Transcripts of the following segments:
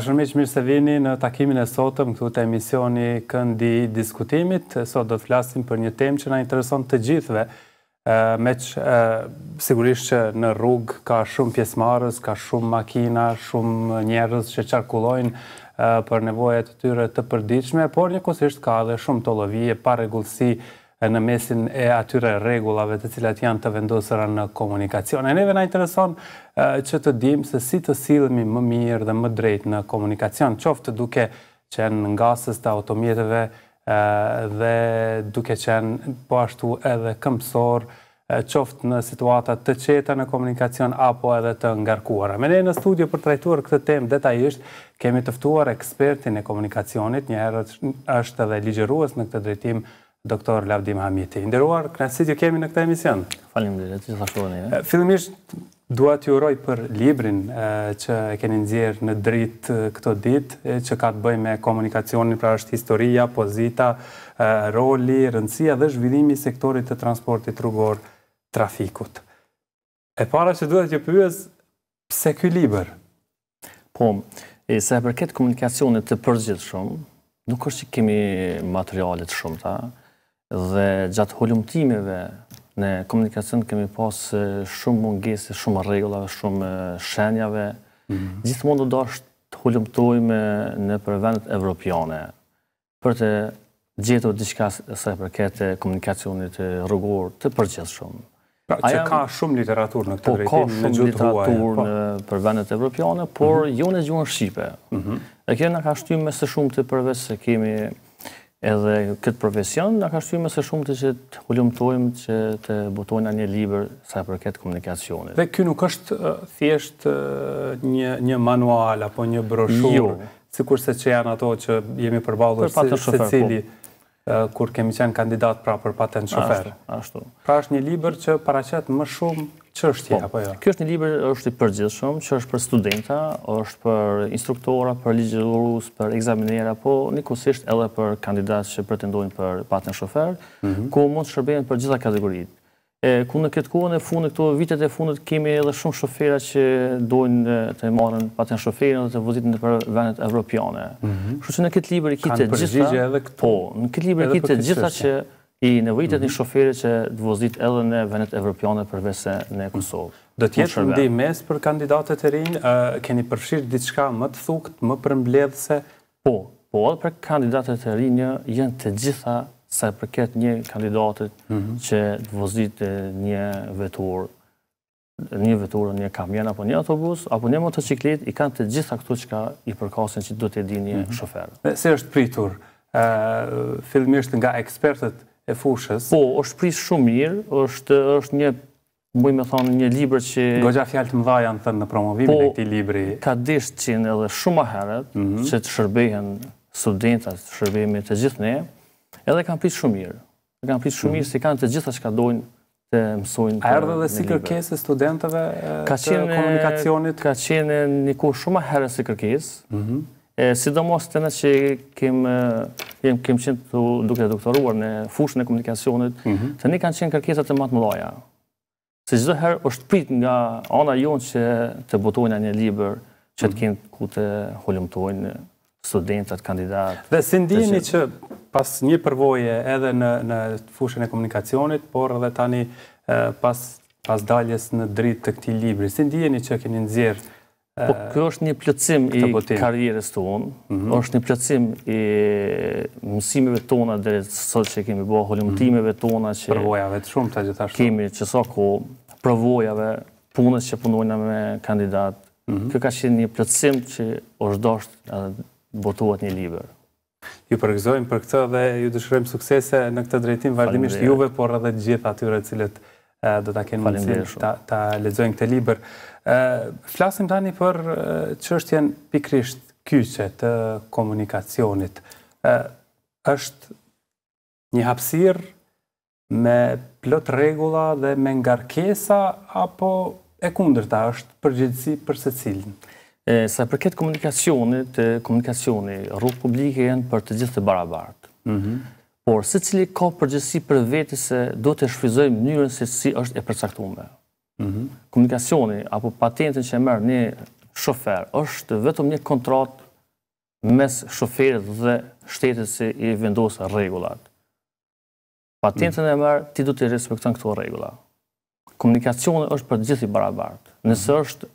Dashur miq, mirë se vini në takimin e sotëm këtu te emisioni Këndi i Diskutimit. Sot do të flasim për një temë që na intereson të gjithëve. ë meç sigurisht që në rrugë ka shumë pjesëmarrës, ka shumë makina, shumë njerëz që qarkullojnë për nevojat e tyre të përditshme, por njëkohësisht ka edhe shumë pa rregullsi, në mesin e atyre regullave të cilat janë të vendosëra në komunikacion. E neve na intereson që të dim se si të silmi më mirë dhe më drejt në komunikacion, qoftë duke qenë nga sës të automjetëve dhe duke qenë po ashtu edhe këmpsor, qoftë në situatat të qeta në komunikacion apo edhe të ngarkuara. Me ne në studio për trajtuar këtë tem detajisht, kemi tëftuar ekspertin e komunikacionit, njëherë është edhe ligjeruës në këtë drejtim doktor Lavdim Hamiti. Nderuar, kënaqësi ju kemi në këtë emision. Faleminderit, që thashë vonë. Fillimisht dua t'ju uroj për librin e, që e keni nxjerr në dritë këto ditë, që ka të bëjë me komunikacionin, pra është historia, pozita, e, roli, rëndësia dhe zhvillimi i sektorit të transportit rrugor, trafikut. E para që duhet t'ju pyes, pse ky libër? Po, e sa përket komunikacionit të përgjithshëm, nuk është që kemi materialet shumë ta, dhe gjatë holumtimeve në komunikacion kemi pas shumë mungese, shumë regullave, shumë shenjave. Mhm. Gjithë mund të do është të holumtojme në përvendet evropiane për të gjetur diçka diqka përket përkete komunikacionit rrugur të përgjithë shumë. Pra që ka shumë literatur në këtë po, drejtim në gjithë huaj? Po, ka shumë literatur në përvendet evropiane, por mhm. jo në gjuhën Shqipe. Mhm. E kjerë në ka shtymë me së shumë të përvesë se kemi edhe këtë profesion në ka shtyme se shumë të që të ullumtojmë që të botojnë a një liber sa për përket komunikacionit. Dhe kjo nuk është thjesht një, një manual apo një broshur, jo. si kurse që janë ato që jemi përbalur për se, shofer, se cili, po. kur kemi qenë kandidat pra për patent shofer. Ashtu, ashtu. Pra është një liber që paracet më shumë Qështje, po, apo jo? Kjo është një libër, është i përgjithshëm, që është për studenta, është për instruktora, për ligjërurus, për examinera, po një kusisht edhe për kandidat që pretendojnë për patën shofer, mhm. ku mund të shërbenë për gjitha kategorit. Ku në këtë kohën e fundë, këto vitet e fundët, kemi edhe shumë shofera që dojnë të marën patën shoferin dhe të vëzitin për venet evropiane. Mhm. Shusë në këtë libër gjitha... Po, në këtë libër i kite gjitha që i nevojitet mm -hmm. një shoferi që të vozit edhe në vendet evropiane përvese në mhm. Kosovë. Do të jetë ndi mes për kandidatët e rinj, uh, keni përfshirë diçka më të thukt, më përmbledhëse? Po, po edhe për kandidatët e rinj janë të gjitha sa i përket një kandidatët mm -hmm. që të vozit një vetur, një vetur, një kamion, apo një autobus, apo një motociklet, i kanë të gjitha këtu çka i përkasin që do të edhi një mm -hmm. shofer. Se është pritur, uh, fillimisht nga ekspertët e fushës. Po, është pris shumë mirë, është, është një, mëj me thonë, një libër që... Gogja fjalë të mdha janë thënë në promovimin po, e këtij libri. ka disht që edhe shumë herët mm -hmm. që të shërbehen studentat, të shërbehen të gjithë ne, edhe kanë pris shumë mirë. Kanë pris shumë mm -hmm. mirë, si kanë të gjitha që ka dojnë të mësojnë A erdhe dhe si kërkesë e studentëve të komunikacionit? Ka qenë një kohë shumë aheret si kërkesë, mm -hmm Sidomos të në që kem qenë të duke doktoruar në fushën e komunikacionit, mhm. të një kanë qenë kërkesat të matë mëdoja. Se gjithë dhe herë është prit nga ana jonë që të botojnë një liber, që të mhm. kënë ku të holimtojnë studentat, kandidatë. Dhe si ndini që pas një përvoje edhe në fushën e komunikacionit, por edhe tani pas daljes në dritë të këti libri, si ndini që keni nëzirë Po kjo është një plëcim i karjeres të unë, mhm. është një plëcim i mësimeve tona dhe sot që kemi bëha holimtimeve mhm. tona që... të shumë gjithashtu. Kemi që sa ko, përvojave, punës që punojna me kandidatë. Mhm. Kjo ka qenë një plëcim që është doshtë botuat një liber. Ju përgëzojmë për këtë dhe ju dëshërëm suksese në këtë drejtim, vazhdimisht juve, por edhe gjitha atyre cilët Eh, do të kemi mundësi ta lexojmë këtë libër. Ë eh, flasim tani për eh, çështjen pikërisht kyçe të komunikacionit. Ë është një hapësirë me plot rregulla dhe me ngarkesa apo e kundërta është përgjithësi për secilin. Ë sa përket komunikacionit, komunikacioni rrugë publike jenë për të gjithë të barabartë. Mhm por se cili ka përgjësi për veti se do të shfizoj mënyrën se si është e përcaktume. Mm Komunikacioni apo patentin që e mërë një shofer është vetëm një kontrat mes shoferit dhe shtetit si i vendosë regullat. Patentin e mërë, ti do të respektan këto regula. Komunikacioni është për gjithi barabart. Nëse është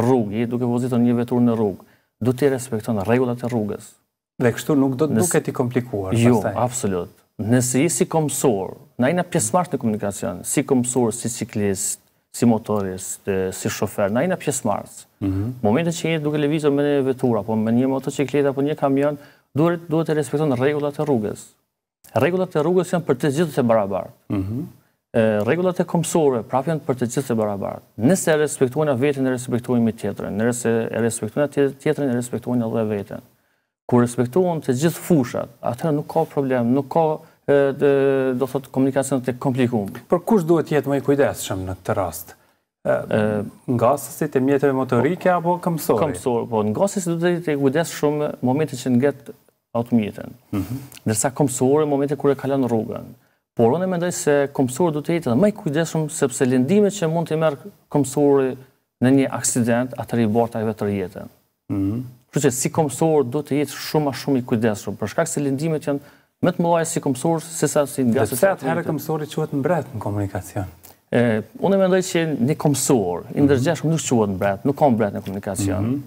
rrugë, duke vozitën një vetur në rrugë, do të respektan regullat e rrugës. Dhe kështu nuk do të Nes... duket i komplikuar. Jo, absolut. Nësi si komësor, në ajna në komunikacion, si komësor, si ciklist, si motorist, si shofer, në ajna Mm -hmm. Momente që jetë duke levizor me një vetura, po me një motociklet, apo një kamion, duhet, duhet të respektojnë regullat e rrugës. Regullat e rrugës janë për të gjithë të barabartë. Mm -hmm. E, regulat e komësore prapjën për të gjithë të barabartë. Nëse e respektuajnë a vetën, e respektuajnë me tjetërën. Nëse e respektuajnë a tjetërën, e respektuajnë kur respektuon të gjithë fushat, atëherë nuk ka problem, nuk ka do thot komunikacion të komplikuar. Por kush duhet të jetë më i kujdesshëm në këtë rast? Ngasësit, e, nga të mjetëve motorike apo këmësori? Këmësori, po, nga duhet të kujdes shumë momente që nget automjetin. Mm -hmm. Dërsa këmësori, momente kërë e kalan rrugën. Por unë e mendoj se këmësori duhet të jetë dhe më i kujdeshëm sepse lëndime që mund të merë këmësori në një aksident, atër i bortajve të rjetën. Mhm. Kështu që si komsor do të jetë shumë a shumë i kujdesshëm për shkak se lëndimet janë më të mëdha si komsor se sa si nga se sa herë komsori quhet mbret në komunikacion. Ë, unë mendoj se një komsor i ndërgjeshëm mm -hmm. në bretë, nuk ka bretë në komunikacion. Mhm.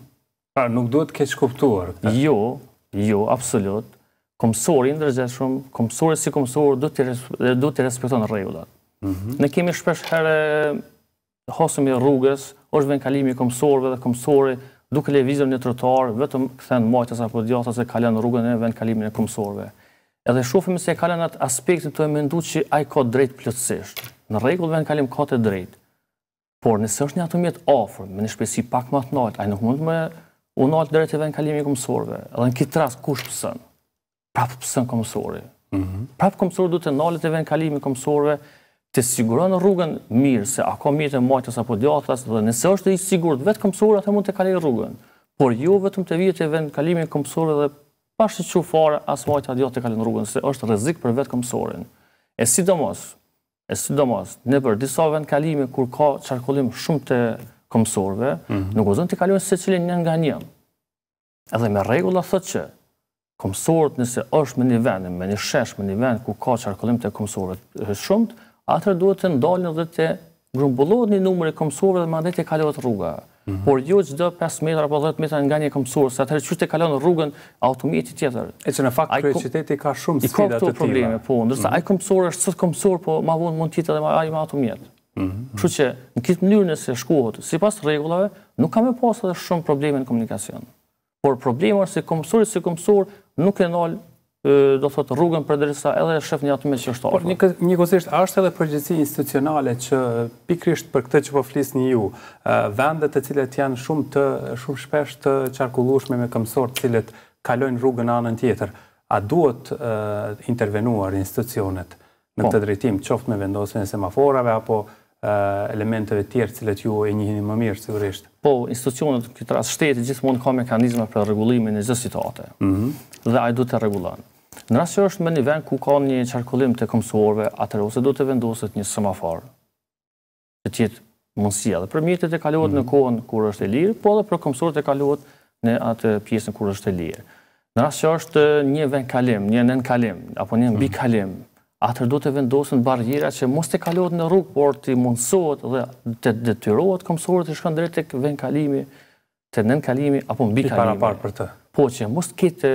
Pra nuk duhet të kuptuar? Jo, jo, absolut. Komsori i ndërgjeshëm, komsori si komsor duhet të duhet të respekton rregullat. Mhm. Ne kemi shpesh herë hosëm i rrugës, është vend i dhe komsori duke lëvizur në trotuar, vetëm kthen majtas apo djathtas e kalon rrugën e vend kalimin e kumësorëve. Edhe shohim se kalon atë aspektin të menduar që ai ka drejt plotësisht. Në rregull vend kalim ka të drejtë. Por nëse është një atomjet afër, me një shpesi pak më të natë, ai nuk mund me u natë drejtë vend në kalimi i Edhe në kitë rast, kush pësën? Prapë pësën Mhm. Mm Prapë komësori du të natë edhe në kalimi i të siguron rrugën mirë, se ka mjetë e majtës apo djathas, dhe nëse është i sigur, vetë këmësurë, atë mund të kalej rrugën. Por ju jo vetëm të vjetë e vend kalimin këmësurë dhe pashtë që fare, asë majtë a djathë të kalej rrugën, se është rezik për vetë këmësurën. E si e si domos, në për disa vend kalimin, kur ka qarkullim shumë të këmësurëve, mhm. nuk ozën të kalimin se cilin njën nga njën. Edhe me regula thët që, këmësurët nëse me një me një një vend ku ka të atër duhet të ndalën dhe të grumbullohet një numër e komësorve dhe mandet e kalohet rruga. Mhm. Por jo që dhe 5 metra apo 10 metra nga një komësorve, se atër që të kalohet rrugën, automjeti tjetër. E që në fakt, kërë qëtetit ka shumë sfida të tjera. I ka probleme, po, ndërsa mhm. ajë komësorve është sëtë komësorve, po ma vonë mund tjetë dhe ajë ma automijet. Mhm. Që që në kitë mënyrë nëse shkuhot, si pas regullave, nuk kam e pas edhe shumë probleme në komunikacion. Por problemar se komësorit se komësor nuk e nalë do thot rrugën për drejtësa edhe shef një atëmit që është ofruar. Por një kusht është edhe përgjegjësia institucionale që pikrisht për këtë që po flisni ju, vende të cilat janë shumë të shumë shpesh të çarkullueshme me këmsor të cilët kalojnë rrugën anën tjetër, a duhet uh, intervenuar institucionet në këtë po. drejtim, qoftë me vendosjen e semaforave apo elementeve të tjera cilët ju e njihni më mirë sigurisht. Po, institucionet këtë rast shteti gjithmonë ka mekanizma për rregullimin e çdo situate. Ëh. Mm Dhe ai duhet të rregullojë. Në rrasë që është me një vend ku ka një qarkullim të komësuarve, atër ose do të vendosët një semafor, të tjetë mundësia dhe për mjetët të kalohet në mhm. kohën kur është e lirë, po dhe për komësuarët të kalohet në atë pjesën kur është e lirë. Në rrasë që është një vend kalim, një nën kalim, apo një nbi mhm. kalim, atër do të vendosën barjera që mos të kalohet në rrugë, por të mundësot dhe të detyrohet komësuarët të shkën drejt të vend kalimi, të nën kalimi, apo nbi kalimi. Po që mos të kitë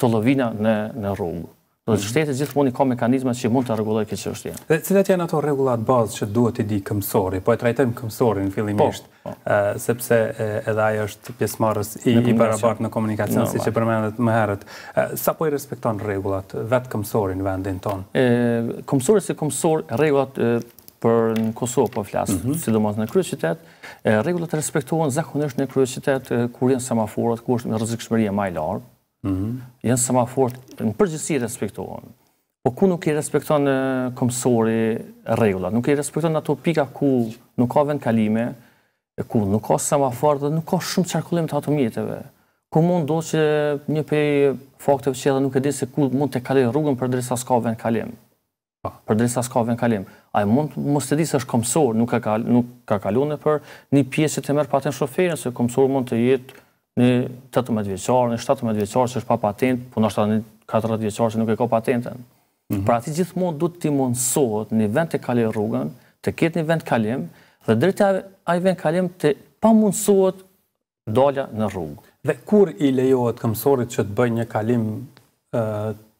të lovina në, në rrugë. Do të mhm. shtetë gjithmonë ka mekanizma që mund të rregullojë këtë çështje. Dhe cilat janë ato rregullat bazë që duhet të di këmsori, po e trajtojmë këmsorin fillimisht, po, po. sepse e, edhe ai është pjesëmarrës i i barabartë në komunikacion siç e përmendët më herët. Sa po i respekton rregullat vetë këmsorin në vendin ton? Ë këmsori si këmsor rregullat për në Kosovë po flas, mm -hmm. sidomos në kryeqytet, rregullat respektohen zakonisht në kryeqytet kur janë semaforat, kur është rrezikshmëria më e lartë. Mhm. janë semaforët, në i respektohen, po ku nuk i respektohen komësori regullat, nuk i respektohen ato pika ku nuk ka vend kalime, ku nuk ka semaforët dhe nuk ka shumë qarkullim të mjetëve, ku mund do që një pej fakteve që edhe nuk e di se ku mund të kalim rrugën për dresa s'ka vend kalim. Për dresa s'ka vend kalim. A e mund mos të di se është komësor, nuk ka, nuk ka për një pjesë që të merë patën shoferin, se komësor mund të jetë një 18 vjeqarë, një 17 vjeqarë që është pa patent, po ta një 14 vjeqarë që nuk e ka patenten. Mhm. Pra ati gjithmonë du të ti mundësot një vend të kalim rrugën, të ketë një vend kalim, dhe dritë a i vend kalim të pa mundësot dalja në rrugë. Dhe kur i lejohet këmësorit që të bëjë një kalim të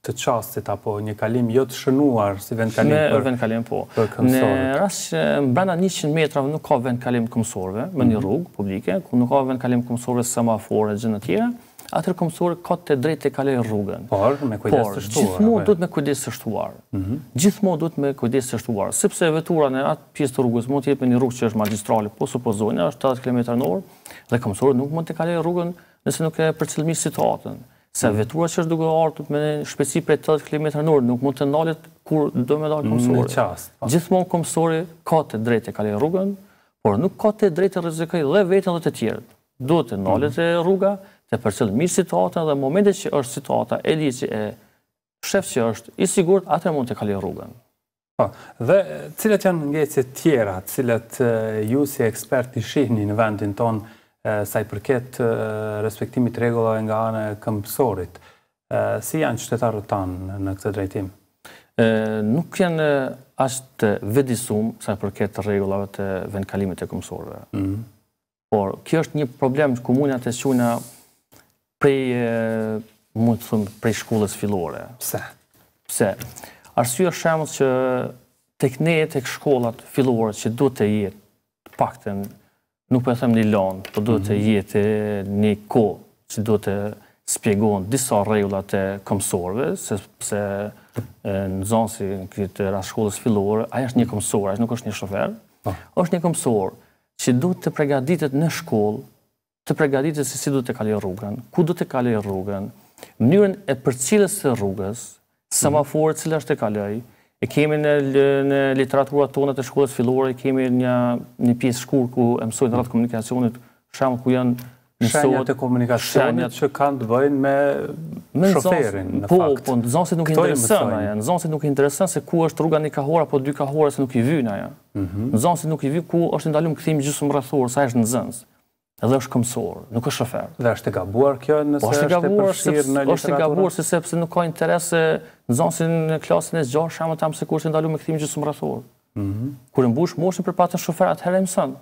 të qastit apo një kalim jo të shënuar si vend kalim për vend kalim po në rast që brenda 100 metrave nuk ka vend kalim komsorëve me mhm. një rrugë publike ku nuk ka vend kalim komsorëve semafore gjë të tjera atë komsor ka të drejtë të kalojë rrugën por me kujdes të shtuar gjithmonë jo? duhet me kujdes të shtuar mhm. gjithmonë duhet me kujdes të shtuar sepse vetura në atë pjesë të rrugës mund të jepë një rrugë që është magistrale po supozojmë është 80 km/h dhe komsorët nuk mund të kalojnë rrugën nëse nuk e përcjellmi situatën Se mhm. vetura që është duke artë me shpesi për 80 km në nuk mund të nalit kur do me dalë komësori. Po. Gjithmonë komësori ka të drejtë e kale rrugën, por nuk ka të drejtë e rizikaj dhe vetën dhe të tjerë. Do të nalit mhm. e rruga, të përcel mirë situatën dhe momente që është situata e që e shef që është i sigurët, atër mund të kale rrugën. Po, dhe cilët janë ngecët tjera, cilët ju si ekspert i shihni në vendin tonë, sa i përket respektimit regullave rregullave nga ana e këmbësorit. Si janë qytetarët tanë në këtë drejtim? Ë nuk janë as të vëdësuar sa i përket rregullave të vendkalimit të këmbësorëve. Mm Por kjo është një problem që komunat të shuna prej mund të thëmë, prej shkullës fillore. Pse? Pse? Arsyeja është që tek ne tek shkollat fillore që duhet të jetë paktën nuk për po e them një lanë, për po duhet të mhm. jetë një ko që duhet të spjegon disa regullat e komësorve, sepse në zonë si në këtë rrash shkollës fillore, aja është një komësor, aja nuk është një shofer, po. është një komësor që duhet të pregaditet në shkollë, të pregaditet se si duhet të kalje rrugën, ku duhet të kalje rrugën, mënyrën e për cilës të rrugës, mhm. semaforët cilë është të kaljej, E kemi në në literaturën tonë të shkollës fillore kemi një një pjesë shkurt ku e mësojnë rreth komunikacionit, për ku janë Shenjat e komunikacionit që kanë të bëjnë me me shoferin në po, fakt. Po, po, zonësit nuk i intereson ajo. Në zonësit nuk i intereson se ku është rruga një kahor apo dy kahor se nuk i vynë ajo. Mm -hmm. Në zonësit nuk i vynë ku është këthim gjusë më rrethor, sa është në zonë edhe është këmësor, nuk është shofer. Dhe është e gabuar kjo nëse po, është, të përshirë në literaturë? është e gabuar, se sepse nuk ka interese në zonësin në klasin e zgjarë shama tam se mhm. kur të ndalu me këtimi që së më rathorë. Kur në mbush moshën për patën shofer atë herë e mësën.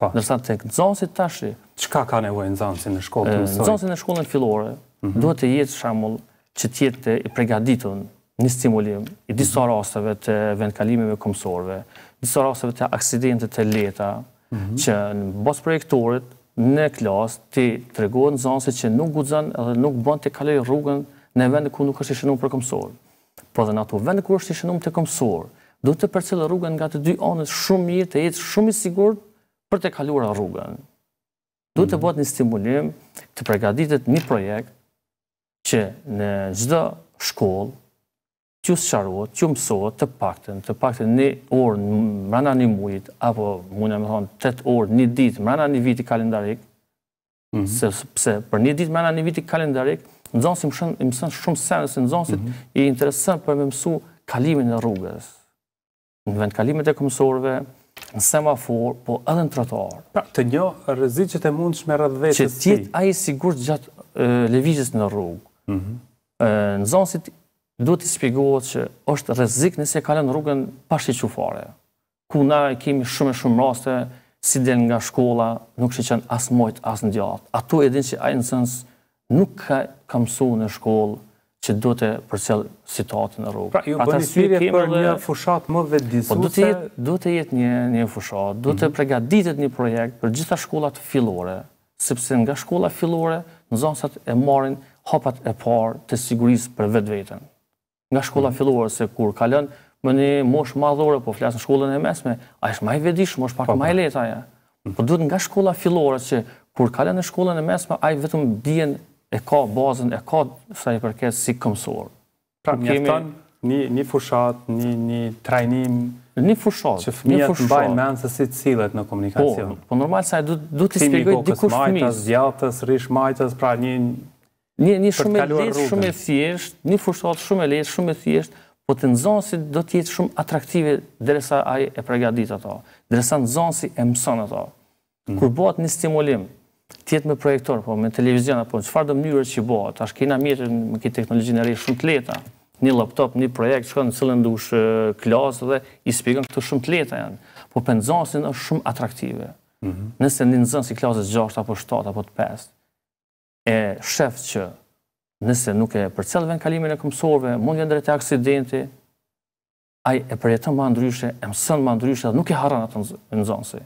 Po. Nërsa të tek, zonësit tashi... Qka ka nevoj në zonësin në shkollë të mësoj? Në zonësin në shkollën filore, mhm. duhet të jetë që i stimulim i komsorve, mhm. të të që në bas projektorit, në klasë të tregohet nxënësit që nuk guxon edhe nuk bën të kaloj rrugën në vend ku nuk është i shënuar për komsor. Po dhe në ato vend ku është i shënuar të komsor, do të përcjellë rrugën nga të dy anët shumë mirë, të jetë shumë i sigurt për të kaluar rrugën. Do të mhm. bëhet një stimulim të përgatitet një projekt që në çdo shkollë që sharuot, që të pakten, të pakten një orë në mërana një mujit, apo mune me thonë të të orë një ditë mërana një viti kalendarik, mhm. sepse për një ditë mërana një viti kalendarik, nëzonsi mësën shumë senës, nëzonsi mhm. i interesën për me mësu kalimin e rrugës, në vend kalimet e këmësorve, në semafor, po edhe në tratuar. Pra, të një rëzit që të mund shme rëdhve të si. Që tjetë aji sigur gjatë levizis në rrugë. Mhm. Në zonësit duhet të shpjegohet që është rrezik nëse kalen kalon rrugën pa qufare. Ku na e kemi shumë e shumë raste si del nga shkolla, nuk shiqen as mojt as ndjat. Ato e dinë se ai në sens nuk ka kamsu në shkollë që do të përcjell situatën në rrugë. Pra, ju pra, bëni shpjegim për, një fushat më vetëdijsuese. Po do të jetë, do të jetë një një fushat, do të mhm. përgatitet një projekt për gjitha shkollat fillore, sepse nga shkolla fillore nxënësat e marin hapat e parë të sigurisë për vetveten nga shkolla mm -hmm. filluar se kur kalon më një mosh madhore, po flasë në shkollën e mesme, a është ma i vedishë, mosh pak pa, po, pa. ma po. i leta, mhm. Po duhet nga shkolla filore që kur kalen në shkollën e mesme, a i vetëm dijen e ka bazën, e ka sa i përket si këmsor. Pra Mjaftan, kemi... ton, një, një fushat, një, një trajnim... Një fushat, një fushat. Që fëmijat në bajnë menë se si cilët në komunikacion. Po, po normal sa i duhet të spjegoj dikush fëmijës. Kimi kokës majtës, djatës, rish majtës, pra një një një shumë e lehtë, shumë e thjesht, një fushat shumë e lehtë, shumë e thjesht, po të nxënësi do të jetë shumë atraktive derisa ai e përgatit ato. Derisa nxënësi e mëson ato. Mm. Kur bëhet një stimulim, të jetë me projektor, po me televizion apo në çfarë do mënyrë që bëhet. Tash kena mjete me këtë teknologjinë e re shumë të lehta. Një laptop, një projekt, shkon në cilën ndush klasë dhe i shpjegon këto shumë të lehta janë. Po për penzonsin është shumë atraktive. Mm -hmm. Nëse ndin nxënësi klasës 6 apo 7 apo 5, e shefë që nëse nuk e për cilëve në kalimin e këmësorve, mund një ndrejtë e aksidenti, a e përjetën ma ndryshe, e mësën ma ndryshe, dhe nuk e haran atë në zonësi.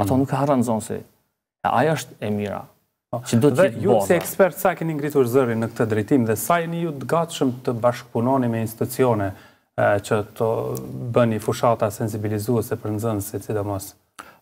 Ato mm. nuk e haran në zonësi. aja është e mira. Po, që do të gjithë Dhe ju të si ekspert, sa keni ngritur zëri në këtë drejtim, dhe sa jeni ju të gatshëm të bashkëpunoni me institucione që të bëni fushata sensibilizuese për në zonësi, mos?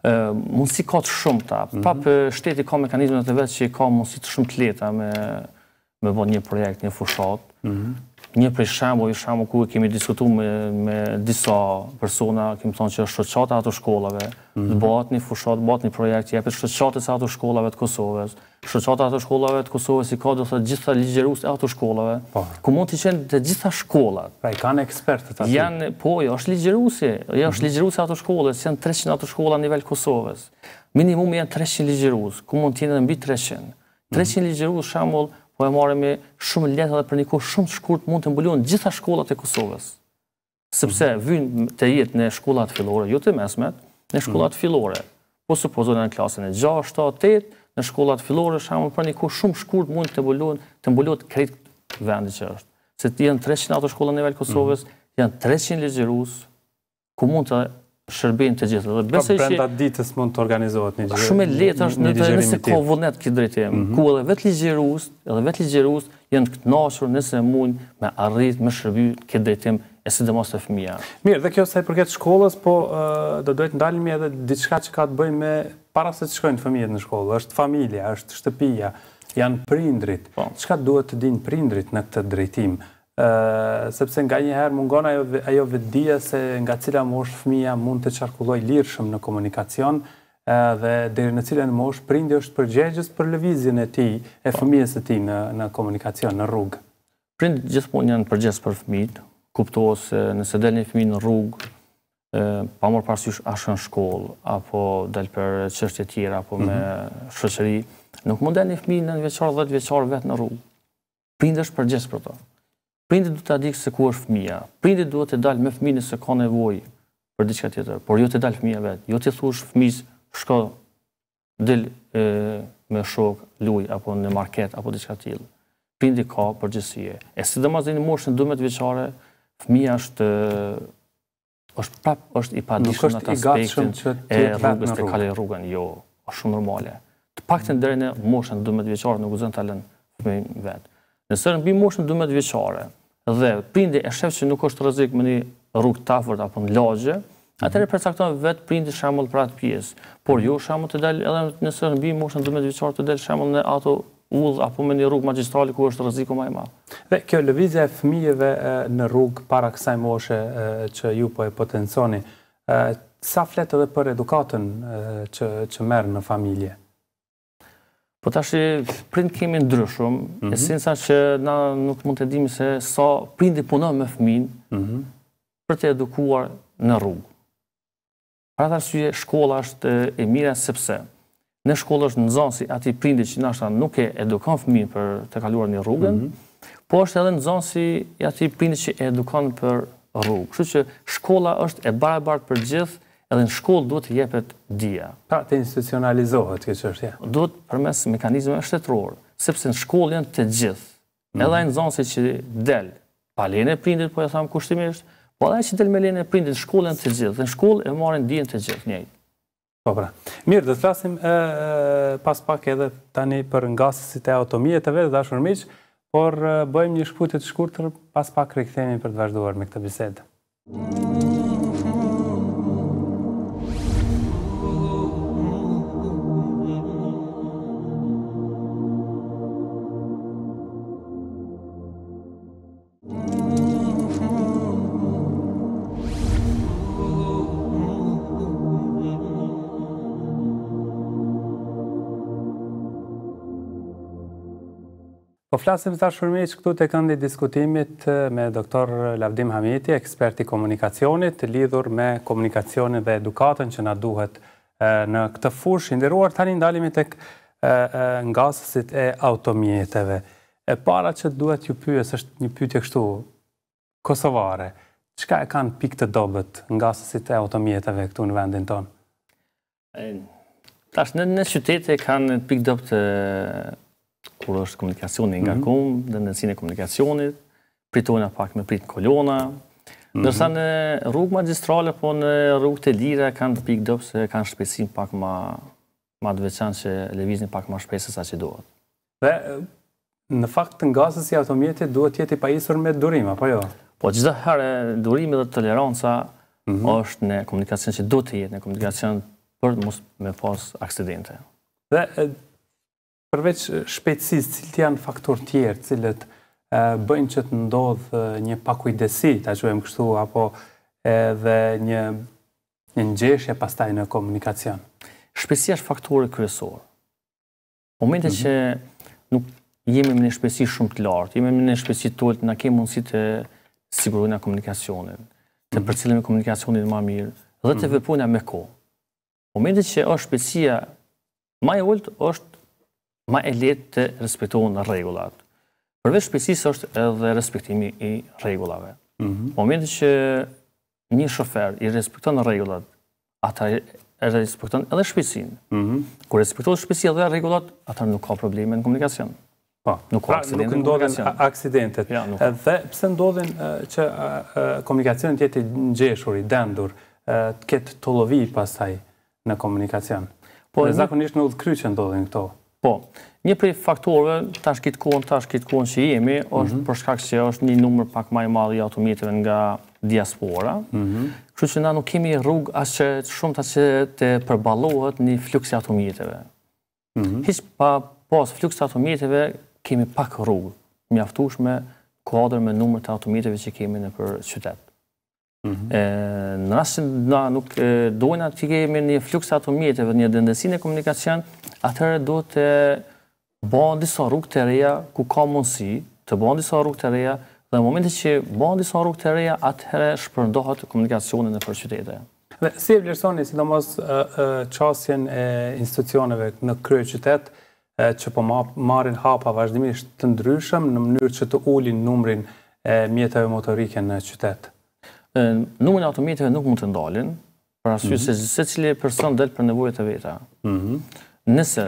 mundësi ka të shumë ta. Mhm. Papë shteti ka mekanizmet e vetë që ka mundësi të shumë të leta me bo një projekt, një fushat. Mhm një prej shembull, një shembull ku kemi diskutuar me disa persona, kemi thonë që shoqata ato shkollave, mm -hmm. një fushat, bëhet një projekt jepet shoqatës së ato shkollave të Kosovës. Shoqata ato shkollave të Kosovës i ka do të thotë gjithë ligjërues të ato shkollave. Po. Ku mund të qenë të gjitha shkollat? Pra i kanë ekspertë ata. Janë, po, jo, është ligjëruesi, jo është mm ato shkolle, janë 300 ato shkolla në nivel Kosovës. Minimumi janë 300 ligjërues, ku mund të jenë mbi 300. 300 mm -hmm po e marrim shumë lehtë edhe për një kohë shumë të shkurt mund të mbulojnë gjitha shkollat e Kosovës. Sepse mhm. vijnë të jetë në shkollat fillore, jo të mesme, mhm. po në shkollat fillore. Po supozojmë në klasën e 6, 7, 8, në shkollat fillore, shaqo për një kohë shumë të shkurt mund të mbulojnë, të mbulojnë krejt vendi që është. Se të jenë 300 ato shkolla në nivel Kosovës, mhm. janë 300 lexhërues ku mund të shërbim të gjithë. Dhe besoj që brenda ditës mund të organizohet një gjithë? Shumë lehtë është në të nëse ka vullnet këtë drejtim, mhm. ku edhe vetë ligjërues, edhe vetë ligjërues janë të kënaqur nëse mund me arrit me shërby këtë drejtë e sidomos të fëmija. Mirë, dhe kjo sa i përket shkollës, po do dojtë ndalimi edhe diçka që ka të bëjë me para se të shkojnë fëmijët në shkollë, është familja, është shtëpia, janë prindrit. Po. Çka duhet të dinë prindrit në këtë drejtim? sepse nga njëherë mungon ajo, ajo vetdia se nga cila mosh fëmija mund të qarkulloj lirëshëm në komunikacion, dhe deri në cilën mosh prindi është përgjegjës për lëvizjen e ti, e po. fëmijës e ti në, në komunikacion, në rrugë? Prindi gjithmonë janë përgjegjës për fëmijët, kuptohë se nëse del një fëmi në rrugë, pa morë parësysh ashtë në shkollë, apo del për qështje tjera, apo me mm nuk mund del fëmi në në veqarë dhe vetë në rrugë. Prindi është përgjegjës për to. Prindit duhet ta dikë se ku është fëmia. Prindit duhet të dalë me fëmijën nëse ka nevojë për diçka tjetër, por jo të dalë fëmia vet. Jo të thuash fëmis shko del e, me shok, luj apo në market apo diçka të tillë. Prindi ka përgjegjësi. E sidomos në moshën 12 vjeçare, fëmia është është prap është i padijshëm në atë aspektin e rrugës të kalë rrugën, jo, është shumë normale. Të paktën deri në moshën 12 vjeçare nuk uzon ta lën fëmin vetë. Nëse në bimë moshën 12 vjeçare dhe prindi e shef se nuk është rrezik me një rrugë tafërt apo në lagje, atëherë e -hmm. vetë prindi shembull për atë pjesë, por ju jo, shembull të dalë edhe nëse në bimë moshën 12 vjeçare të dalë shembull në ato udh apo me një rrugë magistrale ku është rreziku më i madh. Dhe kjo lëvizja e fëmijëve në rrugë para kësaj moshe që ju po e potenconi, sa flet edhe për edukatën që që merr në familje. Po tash prind kemi ndryshum, mhm. e sinë që na nuk mund të dimi se sa prindi punon me fëmin mhm. për të edukuar në rrugë. Pra të ashtë shkolla është e mira sepse. Në shkollë është në zonë si ati prindi që në nuk e edukon fëmin për të kaluar një rrugën, mhm. po është edhe në zonë si ati prindi që e edukon për rrugë. Kështë që shkolla është e barabartë për gjithë edhe në shkollë duhet të jepet dia. Pra të institucionalizohet kjo çështje. Duhet përmes mekanizmeve shtetërore, sepse në shkollë janë të gjithë. Mm. Edhe ai nxënësi që del pa lenë prindit, po e tham kushtimisht, po edhe ai që del me lenë prindit, shkollën të gjithë. Dhe në shkollë e marrin dijen të gjithë njëjtë. Po pra. Mirë, do të flasim ë pas pak edhe tani për ngasësit e automjeteve, dashur miq, por bëjmë një shkputje të shkurtër pas pak rikthehemi për të vazhduar me këtë bisedë. Mm. Po flasim të shumë që këtu të këndi diskutimit me doktor Lavdim Hamiti, eksperti komunikacionit, lidhur me komunikacionit dhe edukatën që na duhet në këtë fush, ndiruar tani ndalimi të nga sësit e automjeteve. E para që duhet ju pyës, është një pyëtje kështu, Kosovare, qëka e kanë pik të dobet nga sësit e automjeteve këtu në vendin tonë? Tash, në qytete kanë pik dobet të kur është komunikacioni nga mm -hmm. kumë, dhe nësine komunikacionit, pritojnë pak me prit kolona, mhm. Nërsa në rrugë magistrale, po në rrugë të lira, kanë të pikë dëpë se kanë shpesim pak ma, më të veçantë që levizni pak ma shpesë sa që duhet. Dhe në fakt të ngasës i automjetit duhet jetë i pajisur me durim, apo jo? Po, gjithë herë, durimi dhe toleranca mm -hmm. është në komunikacion që duhet të jetë, në komunikacion për mos me pas aksidente. Dhe përveç shpejtësisë, cilë të janë faktor tjerë, cilët bëjnë që të ndodhë një pakujdesi, të aqojmë kështu, apo edhe një një një pastaj pas taj në komunikacion. Shpesia është faktore kryesor. Momente mhm. që nuk jemi më një shpesi shumë të lartë, jemi në një shpesi të tëllë, në kemë mundësi të sigurojnë mhm. komunikacionin, të për me komunikacionin ma mirë, dhe të mhm. vëpunja me ko. Momente që është shpesia, ma e oltë është ma e letë të respektohen në regullat. Përveç shpesis është edhe respektimi i regullave. Mhm. Në -hmm. Momentë që një shofer i respektohen në regullat, ata i respektohen edhe shpesin. Mhm. Kër respektohen shpesin edhe regullat, ata nuk ka probleme në komunikacion. Pa, po. nuk, ka pra, nuk ndodhen aksidentet. Ja, nuk. Dhe pëse ndodhen që komunikacion të jeti në gjeshur, i dendur, të ketë të lovi pasaj në komunikacion? Po, zakonisht në udhkry që ndodhen këto? Po, një prej faktorëve, tash kitë kohën, tash kitë kohën që jemi, është mhm. përshkak që është një numër pak i madhë i automjetëve nga diaspora, mhm. kështë që na nuk kemi rrugë asë që shumë të që të përbalohet një fluks i automjetëve. Mhm. Hisë pa posë fluks i automjetëve, kemi pak rrugë, mjaftush me kodrë me numër të automjetëve që kemi në për qytet. Në rrasë që nuk dojnë atë që kemi një fluks ato mjetëve, një dëndesin e komunikacion, atërë do të bëndë disa rrugë të reja ku ka mundësi, të bëndë disa rrugë të reja, dhe në momente që bëndë disa rrugë të reja, atërë shpërndohet komunikacionin e për qytete. Dhe si e vlerësoni, si do mos qasjen e institucioneve në krye qytetë, që po marin hapa vazhdimisht të ndryshëm në mënyrë që të ulin numrin e mjetëve motorike në qytetë? numër në automjetëve nuk mund të ndalin, për asyqë se mhm. secili person del për nevojët e veta. Mhm. Nëse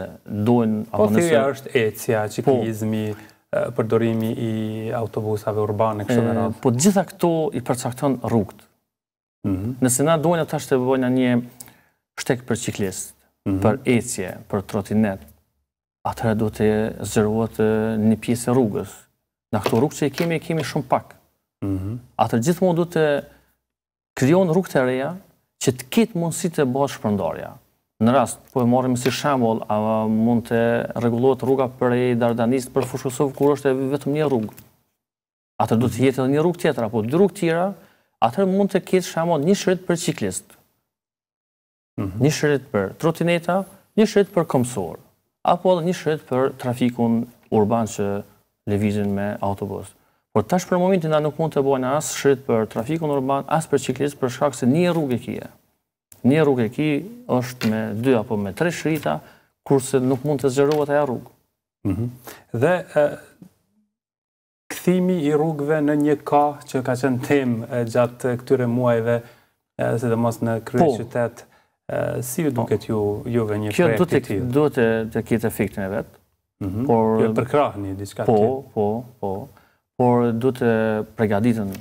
dojnë... Po thirja është ecja, qiklizmi, po. përdorimi i autobusave urbane, kështë dhe ratë. Po gjitha këto i përcakton rrugët. Mhm. Nëse na dojnë atasht të bëvojnë një shtek për qiklist, për ecje, për trotinet, atëre do të zërvot një pjesë rrugës. Në këto rrugë që i kemi, i kemi shumë pak. Atër gjithë mund du të krijon rrugë të reja që të ketë mundësi të bëhet shpërndarja. Në rast po e marrim si shembull, a mund të rregullohet rruga për e Dardanis për Fushkosov kur është vetëm një rrugë? Atë do të jetë edhe një rrugë tjetër apo dy rrugë tjera, atë mund të ketë shembull një shërit për ciklist. Ëh, mm një shërit për trotineta, një shërit për komsor, apo edhe një shërit për trafikun urban që lëvizin me autobus. Por tash për momentin na nuk mund të bëna as shit për trafikun urban, as për ciklist për shkak se një rrugë kia. Një rrugë ki është me dy apo me tre shrita, kurse nuk mund të zgjerohet ajo rrugë. Mhm. Mm Dhe e, kthimi i rrugëve në një kohë që ka qenë temë gjatë këtyre muajve, edhe mos në krye të po. qytet, e, si ju po. duket ju juve një projekt? Kjo duhet të duhet të ketë efektin e vet. Mhm. Mm por për krahni diçka po, tjetër. Po, po, po por du të pregaditën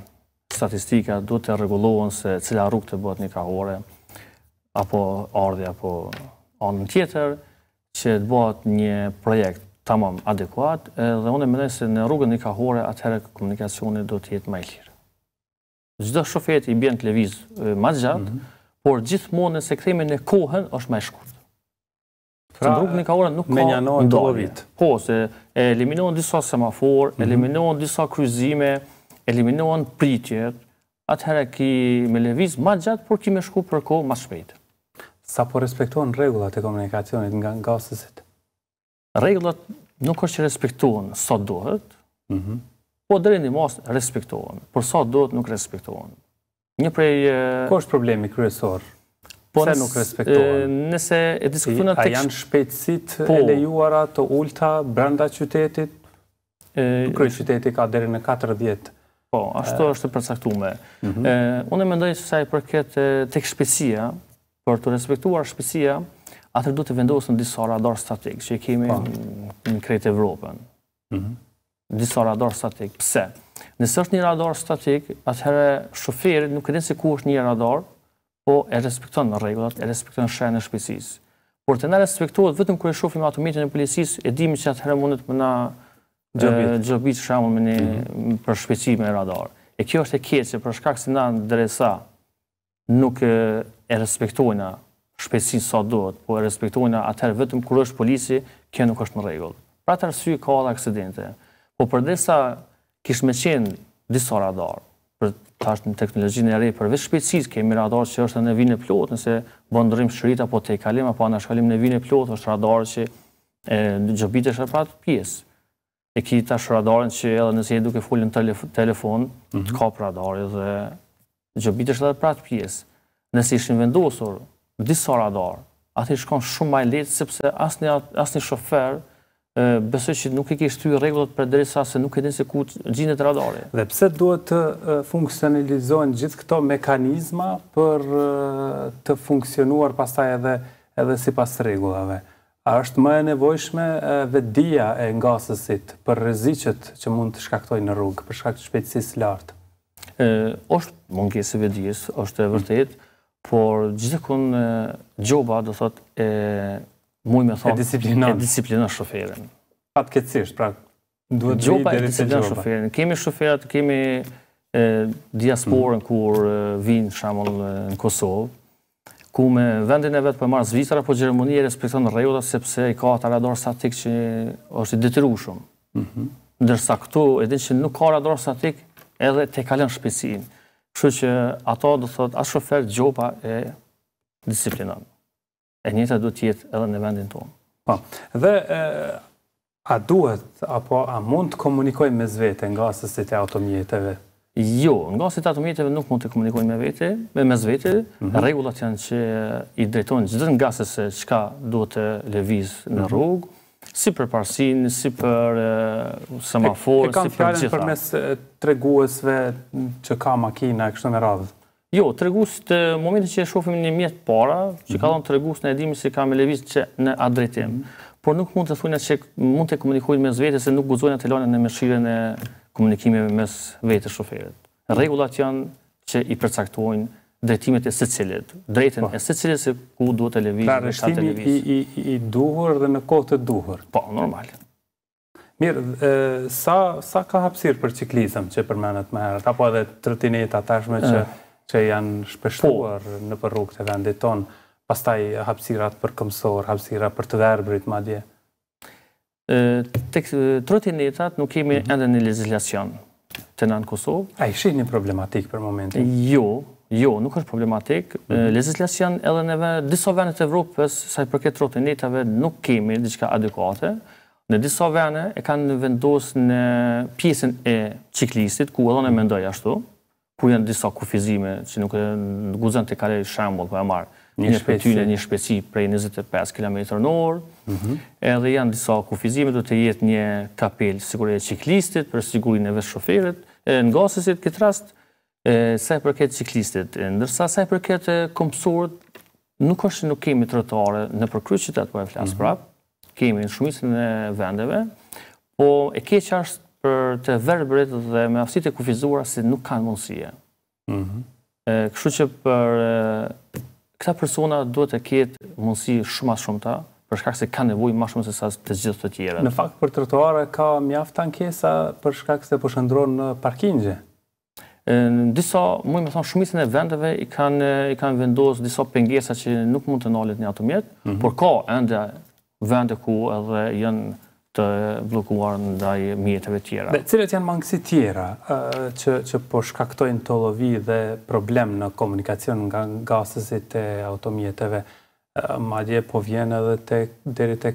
statistika, du të regulohen se cila rrug të bët një kahore, apo ardhe, apo anën tjetër, që të bët një projekt të mam adekuat, dhe unë e mëndaj se në rrugën një kahore, atëherë komunikacionit du të jetë majhjirë. Gjithë shofet i bjën të levizë ma gjatë, mhm. por gjithë mundën se këthejme në kohën është me shkurt. Pra, Qëndruk një ka nuk ka ndarje. Po, se eliminohen disa semafor, mm -hmm. eliminohen disa kryzime, eliminohen pritjet, atëherë ki me leviz ma gjatë, por ki me shku për ko ma shpejtë. Sa po respektohen regullat e komunikacionit nga nga sësit? Regullat nuk është që respektohen sa dohet, mm -hmm. po dhe një masë respektohen, por sa dohet nuk respektohen. Një prej... Ko është problemi kryesor po nuk respektohen? Nëse e diskutojmë tek janë shpejtësitë e po. lejuara të ulta brenda qytetit. Kërë qytetit qyteti ka deri në 40. Po, ashtu është të përcaktuar. Mhm. Unë mendoj se sa i përket tek shpejtësia, për të respektuar shpejtësia, atë du të vendosën disa radar statik që i kemi po. në krejtë Evropën. Mm Disa radar statik. Pse? Nëse është një radar statik, atëherë shoferit nuk e din se ku është një radar, po e respekton në regullat, e respekton shajnë në shpesis. Por të në respektohet vëtëm kërë e shofim ato mitën e policis, e dimi që atë herë mundet më na gjobit shamu me një mhm. për shpesime e radar. E kjo është e kjecë, për shkak si na në dresa, nuk e respektojna shpesin sa dohet, po e respektojna atëherë vëtëm kërë është polici, kjo nuk është në regull. Pra të rësuj ka allë aksidente, po për dresa kishë me qenë disa radar, për tash në teknologjinë e re përveç shpejtësis kemi radar që është në vinë plot nëse bën ndrym shrit apo te kalim apo anash kalim në vinë plot është radar që e xhobitesh apo atë pjesë e ki tash radarën që edhe nëse je duke folën telef telefon mm -hmm. të ka radar dhe xhobitesh edhe prat pjesë nëse ishin vendosur disa radar atë shkon shumë më lehtë sepse asnjë asnjë shofer besoj që nuk e ke ty regullat për dresa se nuk e din se ku gjinët radare. Dhe pse duhet të funksionalizohen gjithë këto mekanizma për të funksionuar pastaj edhe edhe si pas regullave? A është më e nevojshme vedia e ngasësit për rëzicet që mund të shkaktoj në rrugë, për shkakt shpejtësis lartë? është mungesë e vedjes, është e vërtet, por gjithë kënë gjoba, do thot, e mund me thonë e disiplinon, disiplinon shoferin. Fatë keqësisht, pra duhet të disiplinon shoferin. Kemi shofera kemi e, diasporën hmm. kur vijnë shamon në Kosovë, ku me vendin e vet po marr Zvicra apo Gjermania respekton rregullat sepse i ka ata radar statik që është i detyrueshëm. Mhm. Ndërsa këtu edhe që nuk ka radar statik edhe te ka shpesin. Kështu që ato do thot as shofer gjopa e disiplinon e njëta duhet të jetë edhe në vendin tonë. Po. Dhe e, a duhet apo a mund të komunikojmë me vetë nga asistenti automjeteve? Jo, nga se të automjeteve nuk mund të komunikojnë me vete, me mes mhm. rregullat mm -hmm. regullat janë që i drejtojnë gjithë nga se çka duhet të lëviz në mm -hmm. rrugë, si për parsin, si për semafor, si për gjitha. E kanë fjallin për mes treguesve që ka makina e kështë në radhë? Jo, tregus të momentin që e shofim një mjetë para, që ka mhm. dhonë tregus në edhimi se ka me levizë që në adretim, mhm. por nuk mund të thunja që mund të komunikojnë me zvete se nuk guzojnë atë lanën në mëshirën e komunikime me mes vete shoferit. Mhm. Regullat janë që i përcaktojnë drejtimet e së cilet, drejten po. e së cilet se ku duhet të levizë. Ka rështimi i duhur dhe në kohë të duhur. Po, normal. Mirë, sa ka hapsirë për qiklizëm që përmenet me herët, apo edhe trëtinit atashme që që janë shpeshtuar po. në për rrugë të vendit tonë, pastaj hapsirat për këmsor, hapsirat për të verbrit, ma dje? Trotinitat nuk kemi mhm. edhe një legislacion të nënë Kosovë. A i shi një problematik për momentin? Jo, jo, nuk është problematik. Mhm. Legislacion edhe në vendit, diso vendit e Evropës, saj përket trotinitave, nuk kemi një qëka adekuate, Në disa vene e kanë vendosë në pjesën e qiklistit, ku edhe në mendoj ashtu, ku janë disa kufizime që nuk e guzën të kare shambull, ku e marë një, një shpetyne, një shpeci prej 25 km në orë, mhm. edhe janë disa kufizime, do të jetë një kapel sigur e qiklistit, për sigurin e vështë shoferit, në gasësit këtë rast, e, sa përket qiklistit, ndërsa sa përket kompsorët, nuk është nuk kemi rëtare në përkryqitet, po e flasë mhm. prapë, kemi në shumisën e vendeve, po e keqa është për të verbrit dhe me aftësit e kufizuara si nuk kanë mundësie. Mhm. Kështu që për këta persona duhet të kjetë mundësi shumë atë shumë ta, përshkak se ka nevoj ma shumë se sa të gjithë të tjera. Në fakt, për trotuare ka mjaft të ankesa përshkak se përshëndron po në parkingje? Në disa, mu i me thonë, shumisën e vendeve i kanë vendosë disa pengesa që nuk mund të nalit një atë mjetë, mhm. por ka enda vende ku edhe jenë të blokuar ndaj mjetëve tjera. Be, cilët janë mangësi tjera që, që po shkaktojnë të lovi dhe problem në komunikacion nga gasësit e automjetëve, ma madje po vjenë edhe të deri të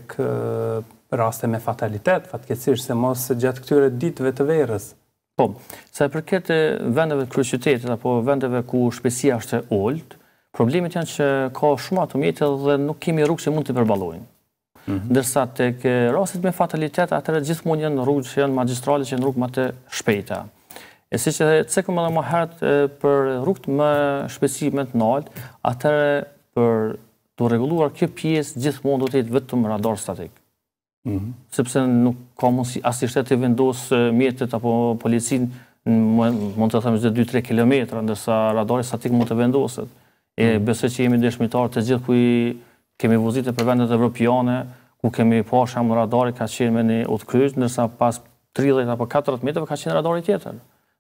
raste me fatalitet, fatkecish se mos gjatë këtyre ditëve të verës. Po, sa e përket e vendeve të kryqytetit, apo vendeve ku shpesia është e ullët, problemet janë që ka shumë atë mjetë dhe nuk kemi rrugë që mund të përbalojnë ndërsa të rrasit me fatalitet, atërë gjithë mund në rrugë që janë magistrali që jenë rrugë më të shpejta. E si që dhe cekëm edhe më herët për rrugët më shpeci me të nalt, atërë për të reguluar kjo pjesë gjithë mund do të jetë vetëm radar statik. Mhm. Sepse nuk ka mund si asë i shtetë të vendosë mjetët apo policinë mund të thëmë gjithë 2-3 km, ndërsa radarit statik mund të vendosët. E mhm. besë që jemi dëshmitarë të gjithë kuj kemi vuzite për vendet evropiane, ku kemi pasha po më radari ka qenë me një utkryjt, nërsa pas 30 apo 40 metrëve ka qenë radari tjetër.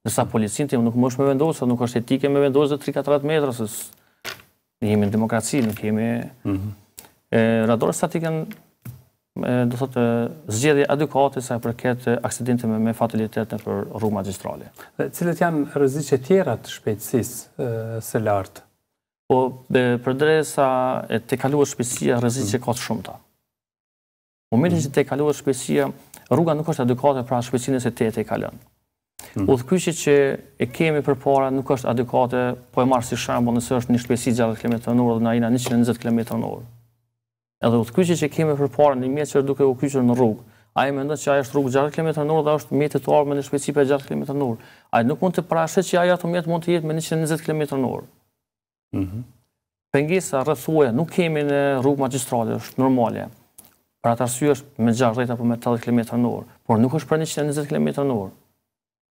Nërsa policinë tim nuk më është me vendosë, nuk është etike me vendosë dhe 3-4 metrë, se në jemi në demokraci, nuk jemi... Mhm. Radarës të atikën, do të thotë, zgjedi adekuate sa e përket aksidente me fatalitetën për rrugë magistrali. Cilët janë rëzicje tjera të shpejtsis së lartë? po përdre sa e te kaluar shpesia rëzit që kotë shumë ta. Momentin që mm. te kaluar shpesia, rruga nuk është adekuate pra shpesinë se te e te kalën. Mm. Udhkyqe që e kemi për para nuk është adekuate, po e marë si shambo nëse është një shpesi 60 km në orë dhe në ajina 120 km në orë. Edhe udhkyqe që kemi për para një mjetë që është duke u kyqër në rrugë, a e mendët që aja është rrugë 60 km në orë dhe është mjetë të orë me një shpesi për 60 km në orë. A e nuk mund të prashe që aja të mjetë mund të jetë me 120 km në orë. Mhm. Pengesa rrëthuaja nuk kemi në rrugë magistrale, është normalje. Për atë arsye është me 6 rrëta për me 80 km në orë, por nuk është për 120 km në orë.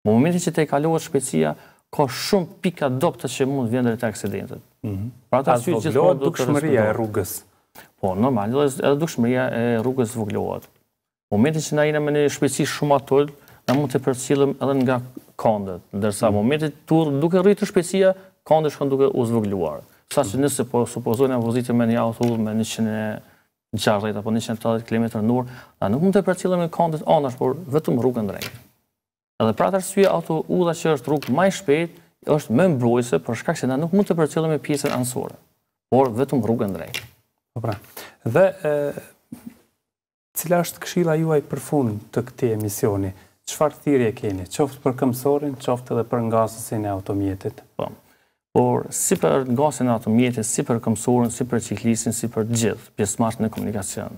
Më momentin që te i kalohet shpecia, ka shumë pika dopte që mund të vjendere të aksidentet. Mhm. Për atë arsye gjithë po do të Po, normal, edhe dukshmëria e rrugës vëglohet. Më momentin që na jena me një shpeci shumë atoll, na mund të përcilëm edhe nga kondet. Ndërsa më mhm. momentin të duke rritë shpecia, kanë shkon duke u zvogluar. Sa që nëse po supozojnë e vozitë me një autobus me 160 apo 180 km në urë, a nuk mund të përcilën me kanë dëshkën anash, por vetëm rrugën drejtë. Edhe pra të arsye auto udha që është rrugë maj shpetë, është me mbrojse, për shkak se na nuk mund të përcilën me pjesën ansore, por vetëm rrugën drejtë. Po pra, dhe cila është këshila juaj për fund të këti emisioni? Qëfar thirje keni? Qoftë për këmsorin, qoftë edhe për ngasësin e automjetit? Po, por si për gasin se në mjetës, si për këmsurën, si për qiklisin, si për gjithë, pjesmash në komunikacion,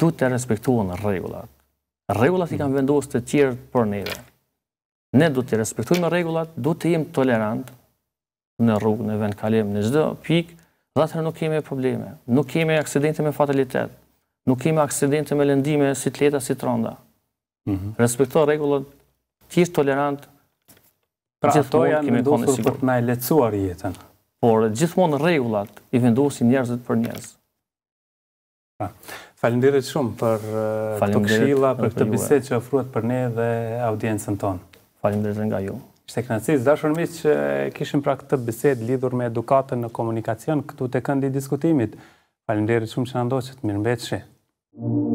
du të respektuën regullat. Regullat i mm. kam vendosë të tjertë për neve. Ne du të respektuën regullat, du të jemë tolerant në rrugë, në vend kalim, në gjithë, pikë, dhe atërë nuk kemi probleme, nuk kemi aksidente me fatalitet, nuk kemi aksidente me lendime si të leta, si të ronda. Mhm. Respektuën regullat, tjertë tolerantë, Pra ato janë vendosur për të na e jetën. Por gjithmonë rregullat i vendosin njerëzit për njerëz. Falimderit shumë për të këshila, për këtë bisedë që ofruat për ne dhe audiencën tonë. Falimderit nga ju. Shte kënësis, dashur mi që kishim pra këtë bisedë lidhur me edukatën në komunikacion këtu të këndi diskutimit. Falimderit shumë që na ndoqët, mirë mbetë shi. you.